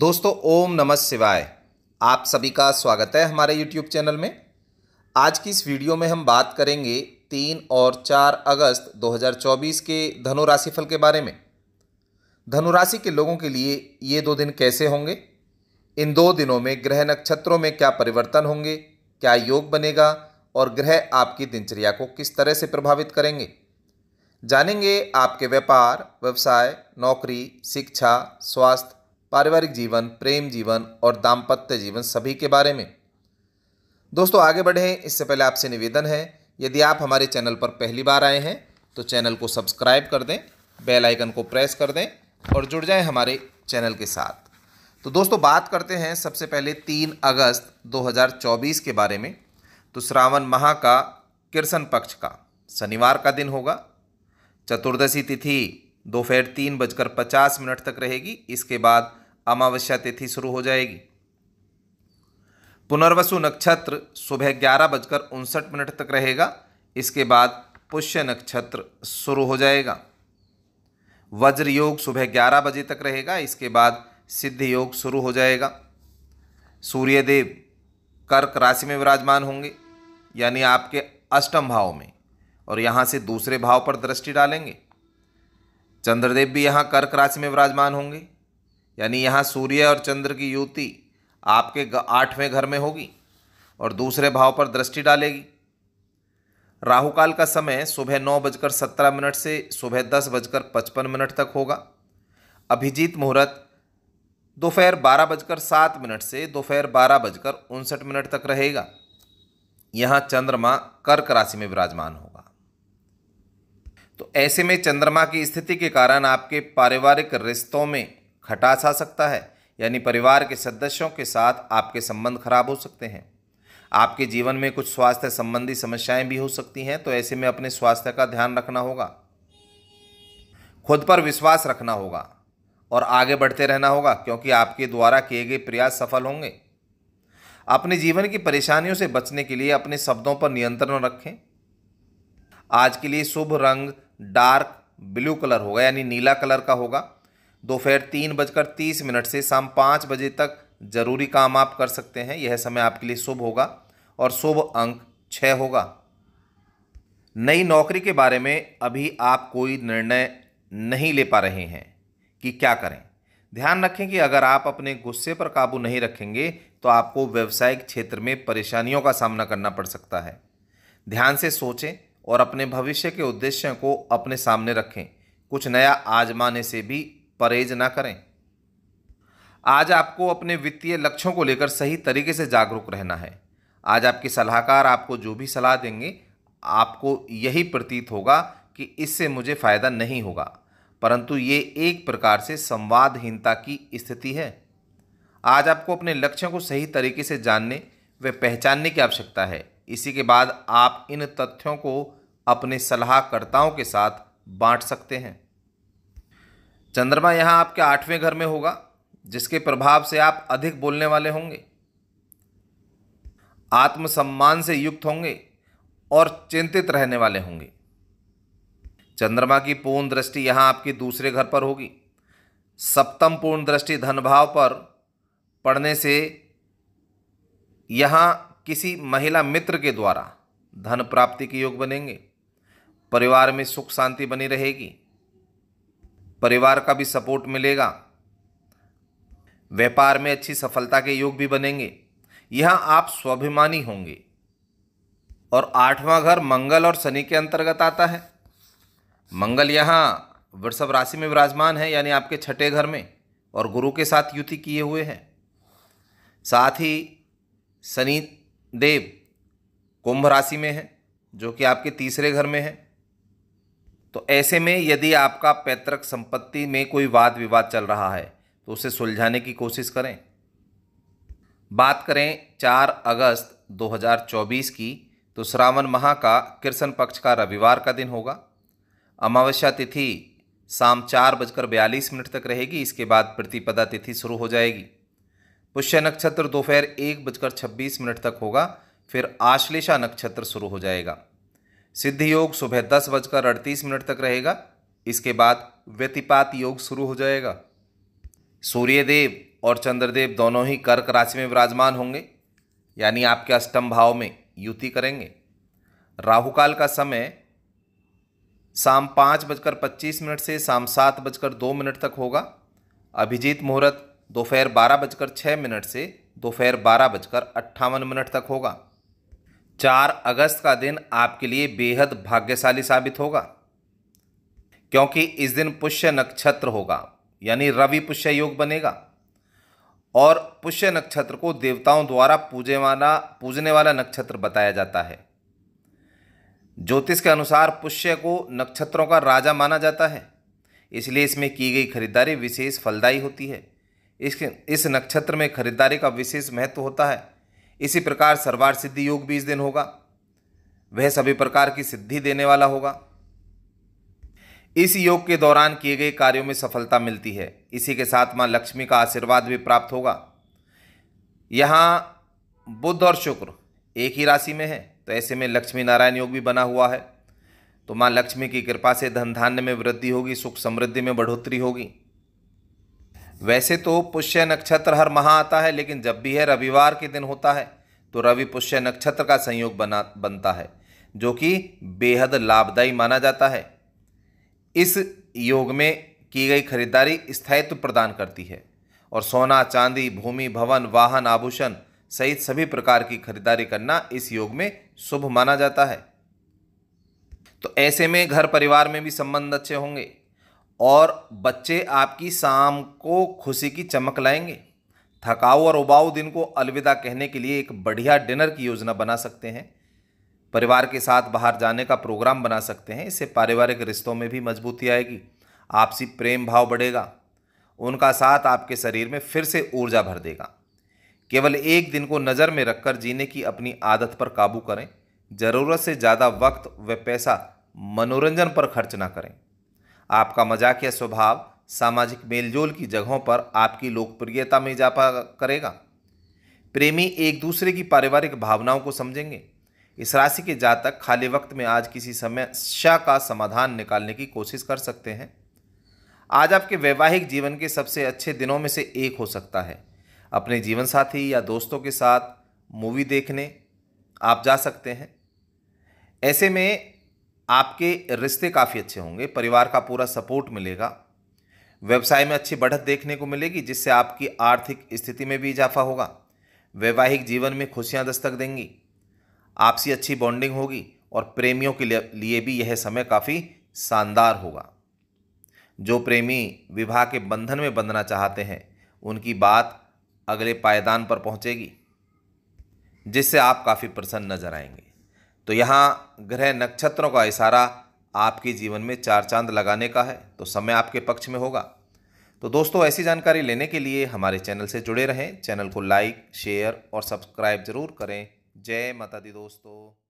दोस्तों ओम नमः शिवाय आप सभी का स्वागत है हमारे यूट्यूब चैनल में आज की इस वीडियो में हम बात करेंगे तीन और चार अगस्त 2024 के धनु फल के बारे में धनु राशि के लोगों के लिए ये दो दिन कैसे होंगे इन दो दिनों में ग्रह नक्षत्रों में क्या परिवर्तन होंगे क्या योग बनेगा और ग्रह आपकी दिनचर्या को किस तरह से प्रभावित करेंगे जानेंगे आपके व्यापार व्यवसाय नौकरी शिक्षा स्वास्थ्य पारिवारिक जीवन प्रेम जीवन और दाम्पत्य जीवन सभी के बारे में दोस्तों आगे बढ़ें इससे पहले आपसे निवेदन है यदि आप हमारे चैनल पर पहली बार आए हैं तो चैनल को सब्सक्राइब कर दें बेल आइकन को प्रेस कर दें और जुड़ जाएं हमारे चैनल के साथ तो दोस्तों बात करते हैं सबसे पहले तीन अगस्त 2024 के बारे में तो श्रावण माह का किरसन पक्ष का शनिवार का दिन होगा चतुर्दशी तिथि दोपहर तीन बजकर पचास मिनट तक रहेगी इसके बाद अमावस्या तिथि शुरू हो जाएगी पुनर्वसु नक्षत्र सुबह ग्यारह बजकर उनसठ मिनट तक रहेगा इसके बाद पुष्य नक्षत्र शुरू हो जाएगा वज्र योग सुबह ग्यारह बजे तक रहेगा इसके बाद सिद्ध योग शुरू हो जाएगा सूर्यदेव कर्क राशि में विराजमान होंगे यानी आपके अष्टम भाव में और यहाँ से दूसरे भाव पर दृष्टि डालेंगे चंद्रदेव भी यहाँ कर्क राशि में विराजमान होंगे यानी यहाँ सूर्य और चंद्र की युति आपके आठवें घर में होगी और दूसरे भाव पर दृष्टि डालेगी राहु काल का समय सुबह नौ बजकर सत्रह मिनट से सुबह दस बजकर पचपन मिनट तक होगा अभिजीत मुहूर्त दोपहर बारह बजकर सात मिनट से दोपहर बारह बजकर उनसठ मिनट तक रहेगा यहाँ चंद्रमा कर्क राशि में विराजमान होगा तो ऐसे में चंद्रमा की स्थिति के कारण आपके पारिवारिक रिश्तों में खटास आ सकता है यानी परिवार के सदस्यों के साथ आपके संबंध खराब हो सकते हैं आपके जीवन में कुछ स्वास्थ्य संबंधी समस्याएं भी हो सकती हैं तो ऐसे में अपने स्वास्थ्य का ध्यान रखना होगा खुद पर विश्वास रखना होगा और आगे बढ़ते रहना होगा क्योंकि आपके द्वारा किए गए प्रयास सफल होंगे अपने जीवन की परेशानियों से बचने के लिए अपने शब्दों पर नियंत्रण रखें आज के लिए शुभ रंग डार्क ब्लू कलर होगा यानी नीला कलर का होगा दोपहर तीन बजकर तीस मिनट से शाम पाँच बजे तक जरूरी काम आप कर सकते हैं यह समय आपके लिए शुभ होगा और शुभ अंक छः होगा नई नौकरी के बारे में अभी आप कोई निर्णय नहीं ले पा रहे हैं कि क्या करें ध्यान रखें कि अगर आप अपने गुस्से पर काबू नहीं रखेंगे तो आपको व्यवसायिक क्षेत्र में परेशानियों का सामना करना पड़ सकता है ध्यान से सोचें और अपने भविष्य के उद्देश्य को अपने सामने रखें कुछ नया आजमाने से भी परहेज ना करें आज आपको अपने वित्तीय लक्ष्यों को लेकर सही तरीके से जागरूक रहना है आज आपके सलाहकार आपको जो भी सलाह देंगे आपको यही प्रतीत होगा कि इससे मुझे फ़ायदा नहीं होगा परंतु ये एक प्रकार से संवादहीनता की स्थिति है आज आपको अपने लक्ष्यों को सही तरीके से जानने व पहचानने की आवश्यकता है इसी के बाद आप इन तथ्यों को अपने सलाहकर्ताओं के साथ बांट सकते हैं चंद्रमा यहाँ आपके आठवें घर में होगा जिसके प्रभाव से आप अधिक बोलने वाले होंगे आत्मसम्मान से युक्त होंगे और चिंतित रहने वाले होंगे चंद्रमा की पूर्ण दृष्टि यहाँ आपकी दूसरे घर पर होगी सप्तम पूर्ण दृष्टि धनभाव पर पड़ने से यहाँ किसी महिला मित्र के द्वारा धन प्राप्ति के योग बनेंगे परिवार में सुख शांति बनी रहेगी परिवार का भी सपोर्ट मिलेगा व्यापार में अच्छी सफलता के योग भी बनेंगे यहाँ आप स्वाभिमानी होंगे और आठवां घर मंगल और शनि के अंतर्गत आता है मंगल यहाँ वृषभ राशि में विराजमान है यानी आपके छठे घर में और गुरु के साथ युति किए हुए हैं साथ ही शनि देव कुंभ राशि में है जो कि आपके तीसरे घर में है तो ऐसे में यदि आपका पैतृक संपत्ति में कोई वाद विवाद चल रहा है तो उसे सुलझाने की कोशिश करें बात करें 4 अगस्त 2024 की तो श्रावण माह का कृष्ण पक्ष का रविवार का दिन होगा अमावस्या तिथि शाम चार बजकर बयालीस मिनट तक रहेगी इसके बाद प्रतिपदा तिथि शुरू हो जाएगी पुष्य नक्षत्र दोपहर एक बजकर छब्बीस मिनट तक होगा फिर आश्लेषा नक्षत्र शुरू हो जाएगा सिद्ध योग सुबह दस बजकर अड़तीस मिनट तक रहेगा इसके बाद व्यतिपात योग शुरू हो जाएगा सूर्यदेव और चंद्रदेव दोनों ही कर्क राशि में विराजमान होंगे यानी आपके अष्टम भाव में युति करेंगे राहु काल का समय शाम पाँच बजकर पच्चीस मिनट से शाम सात बजकर दो मिनट तक होगा अभिजीत मुहूर्त दोपहर बारह बजकर छः मिनट से दोपहर बारह बजकर अट्ठावन मिनट तक होगा चार अगस्त का दिन आपके लिए बेहद भाग्यशाली साबित होगा क्योंकि इस दिन पुष्य नक्षत्र होगा यानी रवि पुष्य योग बनेगा और पुष्य नक्षत्र को देवताओं द्वारा पूजे वाला पूजने वाला नक्षत्र बताया जाता है ज्योतिष के अनुसार पुष्य को नक्षत्रों का राजा माना जाता है इसलिए इसमें की गई खरीदारी विशेष फलदायी होती है इस इस नक्षत्र में खरीदारी का विशेष महत्व होता है इसी प्रकार सर्वार सिद्धि योग भी इस दिन होगा वह सभी प्रकार की सिद्धि देने वाला होगा इस योग के दौरान किए गए कार्यों में सफलता मिलती है इसी के साथ माँ लक्ष्मी का आशीर्वाद भी प्राप्त होगा यहाँ बुद्ध और शुक्र एक ही राशि में है तो ऐसे में लक्ष्मी नारायण योग भी बना हुआ है तो माँ लक्ष्मी की कृपा से धन धान्य में वृद्धि होगी सुख समृद्धि में बढ़ोतरी होगी वैसे तो पुष्य नक्षत्र हर माह आता है लेकिन जब भी है रविवार के दिन होता है तो रवि पुष्य नक्षत्र का संयोग बना बनता है जो कि बेहद लाभदायी माना जाता है इस योग में की गई खरीदारी स्थायित्व प्रदान करती है और सोना चांदी भूमि भवन वाहन आभूषण सहित सभी प्रकार की खरीदारी करना इस योग में शुभ माना जाता है तो ऐसे में घर परिवार में भी संबंध अच्छे होंगे और बच्चे आपकी शाम को खुशी की चमक लाएंगे थकाऊ और उबाऊ दिन को अलविदा कहने के लिए एक बढ़िया डिनर की योजना बना सकते हैं परिवार के साथ बाहर जाने का प्रोग्राम बना सकते हैं इससे पारिवारिक रिश्तों में भी मजबूती आएगी आपसी प्रेम भाव बढ़ेगा उनका साथ आपके शरीर में फिर से ऊर्जा भर देगा केवल एक दिन को नज़र में रखकर जीने की अपनी आदत पर काबू करें ज़रूरत से ज़्यादा वक्त व पैसा मनोरंजन पर खर्च ना करें आपका मजाकिया स्वभाव सामाजिक मेलजोल की जगहों पर आपकी लोकप्रियता में इजाफा करेगा प्रेमी एक दूसरे की पारिवारिक भावनाओं को समझेंगे इस राशि के जातक खाली वक्त में आज किसी समस्या का समाधान निकालने की कोशिश कर सकते हैं आज आपके वैवाहिक जीवन के सबसे अच्छे दिनों में से एक हो सकता है अपने जीवन साथी या दोस्तों के साथ मूवी देखने आप जा सकते हैं ऐसे में आपके रिश्ते काफ़ी अच्छे होंगे परिवार का पूरा सपोर्ट मिलेगा व्यवसाय में अच्छी बढ़त देखने को मिलेगी जिससे आपकी आर्थिक स्थिति में भी इजाफा होगा वैवाहिक जीवन में खुशियाँ दस्तक देंगी आपसी अच्छी बॉन्डिंग होगी और प्रेमियों के लिए भी यह समय काफ़ी शानदार होगा जो प्रेमी विवाह के बंधन में बंधना चाहते हैं उनकी बात अगले पायदान पर पहुँचेगी जिससे आप काफ़ी प्रसन्न नजर आएंगे तो यहाँ ग्रह नक्षत्रों का इशारा आपके जीवन में चार चांद लगाने का है तो समय आपके पक्ष में होगा तो दोस्तों ऐसी जानकारी लेने के लिए हमारे चैनल से जुड़े रहें चैनल को लाइक शेयर और सब्सक्राइब जरूर करें जय माता दी दोस्तों